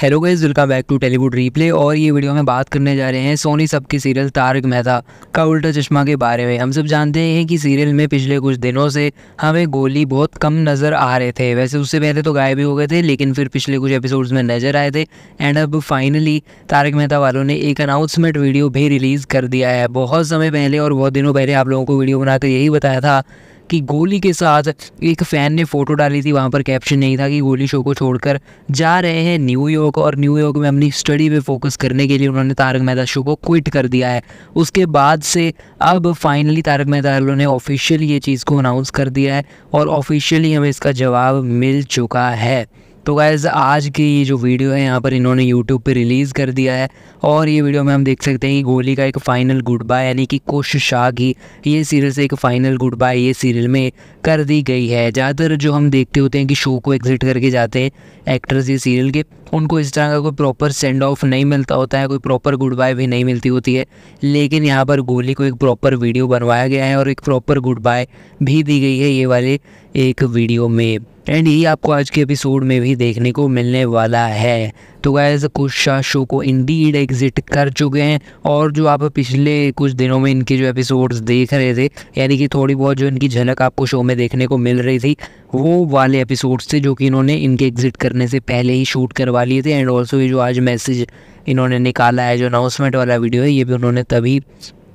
hello guys welcome back to Tellywood replay और ये video में बात करने जा रहे हैं सोनी सब के सीरियल तारक मेहता का उल्टा चश्मा के बारे में हम सब जानते हैं कि सीरियल में पिछले कुछ दिनों से हमें गोली बहुत कम नज़र आ रहे थे वैसे उससे पहले तो गायब भी हो गए थे लेकिन फिर पिछले कुछ एपिसोड्स में नज़र आए थे एंड अब फाइनली तारक मेहता वालों ने एक अनाउंसमेंट वीडियो भी रिलीज़ कर दिया है बहुत समय पहले और बहुत दिनों पहले आप लोगों को वीडियो बनाकर यही बताया था कि गोली के साथ एक फ़ैन ने फ़ोटो डाली थी वहाँ पर कैप्शन नहीं था कि गोली शो को छोड़कर जा रहे हैं न्यूयॉर्क और न्यूयॉर्क में अपनी स्टडी पे फोकस करने के लिए उन्होंने तारक मेहता शो को क्विट कर दिया है उसके बाद से अब फाइनली तारक मेहता ने ऑफिशियली ये चीज़ को अनाउंस कर दिया है और ऑफिशियली हमें इसका जवाब मिल चुका है तो गैज़ आज की ये जो वीडियो है यहाँ पर इन्होंने यूट्यूब पे रिलीज़ कर दिया है और ये वीडियो में हम देख सकते हैं कि गोली का एक फ़ाइनल गुड बाय यानी कि कोशिश आ की ये सीरियल से एक फ़ाइनल गुड बाय ये सीरियल में कर दी गई है ज़्यादातर जो हम देखते होते हैं कि शो को एग्ज़िट करके जाते हैं एक्टर्स ये सीरियल के उनको इस तरह का कोई प्रॉपर सेंड ऑफ नहीं मिलता होता है कोई प्रॉपर गुड बाय भी नहीं मिलती होती है लेकिन यहाँ पर गोली को एक प्रॉपर वीडियो बनवाया गया है और एक प्रॉपर गुड बाय भी दी गई है ये वाले एक वीडियो में एंड ये आपको आज के एपिसोड में भी देखने को मिलने वाला है तो गैज़ शाह शो को इंडीड एग्जिट कर चुके हैं और जो आप पिछले कुछ दिनों में इनके जो एपिसोड्स देख रहे थे यानी कि थोड़ी बहुत जो इनकी झलक आपको शो में देखने को मिल रही थी वो वाले एपिसोड्स थे जो कि इन्होंने इनके एग्जिट करने से पहले ही शूट करवा वाली थी एंड ऑल्सो ये जो आज मैसेज इन्होंने निकाला है जो अनाउंसमेंट वाला वीडियो है ये भी उन्होंने तभी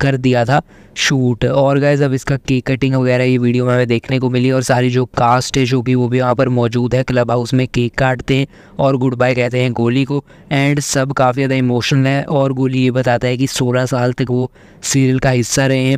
कर दिया था शूट और गाइज अब इसका केक कटिंग वगैरह ये वीडियो में हमें देखने को मिली और सारी जो कास्ट है जो भी वो भी वहाँ पर मौजूद है क्लब हाउस में केक काटते हैं और गुड बाय कहते हैं गोली को एंड सब काफ़ी ज़्यादा इमोशनल है और गोली ये बताता है कि 16 साल तक वो सीरियल का हिस्सा रहे हैं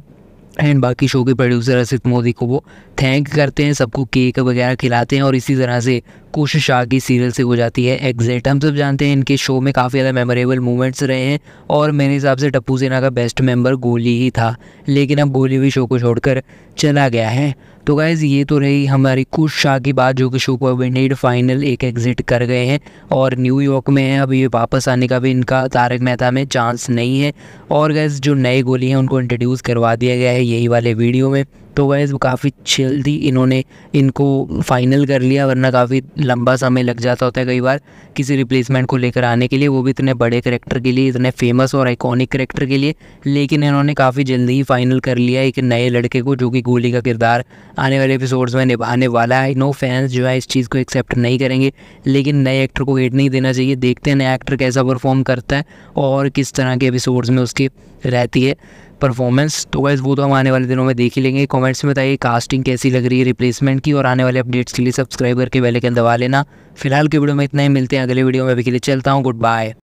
एंड बाकी शो के प्रोड्यूसर असित मोदी को वो थैंक करते हैं सबको केक वगैरह खिलाते हैं और इसी तरह से कोशिश शाह की सीरियल से हो जाती है एग्जिट हम सब जानते हैं इनके शो में काफ़ी ज़्यादा मेमोरेबल मोमेंट्स रहे हैं और मेरे हिसाब से टप्पू सेना का बेस्ट मेंबर गोली ही था लेकिन अब गोली भी शो को छोड़कर चला गया है तो गाइज़ ये तो रही हमारी कुछ शाह की बात जो कि शो को विनेड फाइनल एक एग्ज़िट कर गए हैं और न्यूयॉर्क में है अब ये वापस आने का भी इनका तारक मेहता में चांस नहीं है और गैस जो नए गोली हैं उनको इंट्रोड्यूस करवा दिया गया है यही वाले वीडियो में तो वह काफ़ी जल्दी इन्होंने इनको फाइनल कर लिया वरना काफ़ी लंबा समय लग जाता होता है कई बार किसी रिप्लेसमेंट को लेकर आने के लिए वो भी इतने बड़े करेक्टर के लिए इतने फेमस और आइकॉनिक करेक्टर के लिए लेकिन इन्होंने काफ़ी जल्दी ही फाइनल कर लिया एक नए लड़के को जो कि गोली का किरदार आने वाले एपिसोड्स में निभाने वाला है नो फैंस जो है इस चीज़ को एक्सेप्ट नहीं करेंगे लेकिन नए एक्टर को वेट नहीं देना चाहिए देखते हैं नया एक्टर कैसा परफॉर्म करता है और किस तरह के एपिसोड्स में उसकी रहती है परफॉर्मेंस तो वैसे वो तो हम आने वाले दिनों में देख ही लेंगे कमेंट्स में बताइए कास्टिंग कैसी लग रही है रिप्लेसमेंट की और आने वाले अपडेट्स के लिए सब्सक्राइब करके बेल आइकन दबा लेना फिलहाल के वीडियो में इतना ही मिलते हैं अगले वीडियो में अभी के लिए चलता हूँ गुड बाय